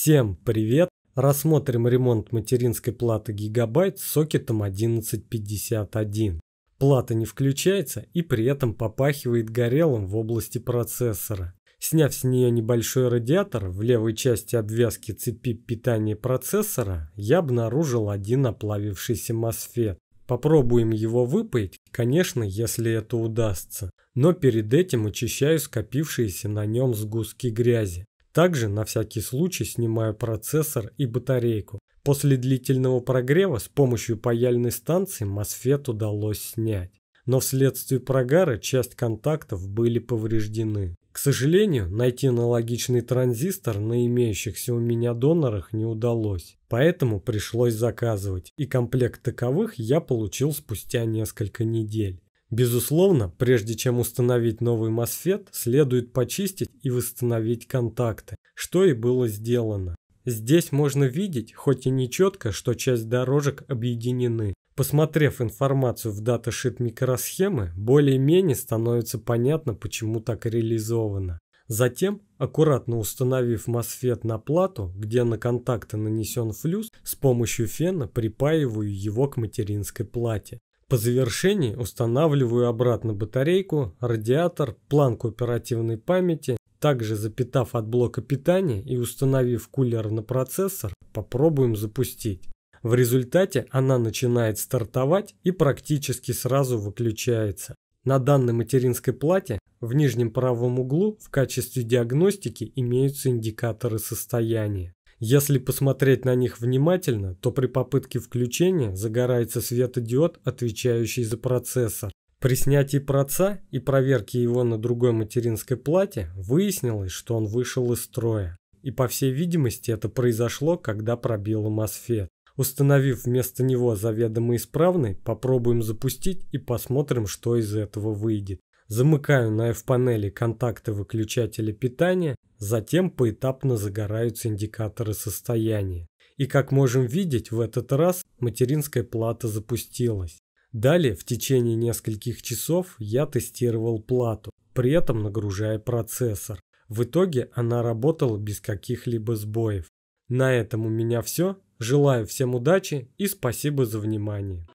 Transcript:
Всем привет! Рассмотрим ремонт материнской платы Гигабайт с сокетом 1151. Плата не включается и при этом попахивает горелым в области процессора. Сняв с нее небольшой радиатор в левой части обвязки цепи питания процессора, я обнаружил один оплавившийся MOSFET. Попробуем его выпаять, конечно, если это удастся. Но перед этим очищаю скопившиеся на нем сгустки грязи. Также на всякий случай снимаю процессор и батарейку. После длительного прогрева с помощью паяльной станции MOSFET удалось снять. Но вследствие прогара часть контактов были повреждены. К сожалению, найти аналогичный транзистор на имеющихся у меня донорах не удалось, поэтому пришлось заказывать, и комплект таковых я получил спустя несколько недель. Безусловно, прежде чем установить новый MOSFET, следует почистить и восстановить контакты, что и было сделано. Здесь можно видеть, хоть и не четко, что часть дорожек объединены. Посмотрев информацию в даташит микросхемы, более-менее становится понятно, почему так реализовано. Затем, аккуратно установив MOSFET на плату, где на контакты нанесен флюс, с помощью фена припаиваю его к материнской плате. По завершении устанавливаю обратно батарейку, радиатор, планку оперативной памяти, также запитав от блока питания и установив кулер на процессор, попробуем запустить. В результате она начинает стартовать и практически сразу выключается. На данной материнской плате в нижнем правом углу в качестве диагностики имеются индикаторы состояния. Если посмотреть на них внимательно, то при попытке включения загорается светодиод, отвечающий за процессор. При снятии проца и проверке его на другой материнской плате выяснилось, что он вышел из строя. И по всей видимости это произошло, когда пробил MOSFET. Установив вместо него заведомо исправный, попробуем запустить и посмотрим, что из этого выйдет. Замыкаю на F-панели контакты выключателя питания, затем поэтапно загораются индикаторы состояния. И как можем видеть, в этот раз материнская плата запустилась. Далее, в течение нескольких часов, я тестировал плату, при этом нагружая процессор. В итоге она работала без каких-либо сбоев. На этом у меня все. Желаю всем удачи и спасибо за внимание.